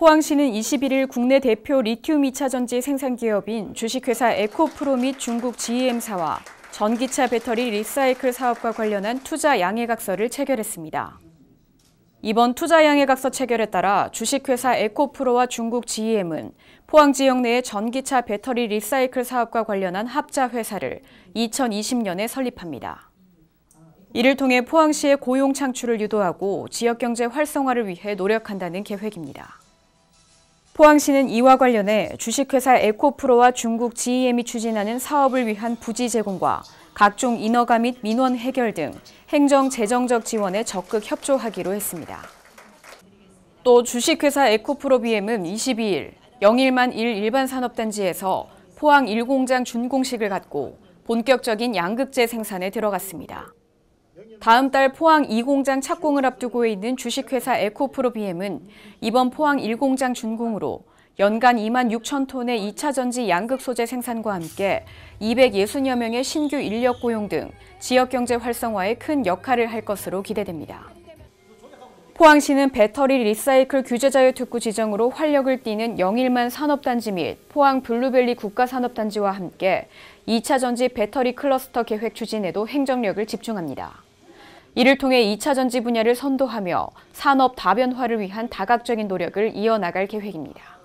포항시는 21일 국내 대표 리튬 2차전지 생산기업인 주식회사 에코프로 및 중국 GM사와 전기차 배터리 리사이클 사업과 관련한 투자 양해각서를 체결했습니다. 이번 투자 양해각서 체결에 따라 주식회사 에코프로와 중국 GM은 포항 지역 내의 전기차 배터리 리사이클 사업과 관련한 합자 회사를 2020년에 설립합니다. 이를 통해 포항시의 고용 창출을 유도하고 지역 경제 활성화를 위해 노력한다는 계획입니다. 포항시는 이와 관련해 주식회사 에코프로와 중국 GEM이 추진하는 사업을 위한 부지 제공과 각종 인허가 및 민원 해결 등 행정 재정적 지원에 적극 협조하기로 했습니다. 또 주식회사 에코프로 BM은 22일 영일만 1 일반 산업단지에서 포항 1공장 준공식을 갖고 본격적인 양극재 생산에 들어갔습니다. 다음 달 포항 2공장 착공을 앞두고 있는 주식회사 에코프로비엠은 이번 포항 1공장 준공으로 연간 2만 6천 톤의 2차 전지 양극 소재 생산과 함께 260여 명의 신규 인력 고용 등 지역 경제 활성화에 큰 역할을 할 것으로 기대됩니다. 포항시는 배터리 리사이클 규제자유특구 지정으로 활력을 띠는 영일만 산업단지 및 포항 블루밸리 국가산업단지와 함께 2차 전지 배터리 클러스터 계획 추진에도 행정력을 집중합니다. 이를 통해 2차 전지 분야를 선도하며 산업 다변화를 위한 다각적인 노력을 이어나갈 계획입니다.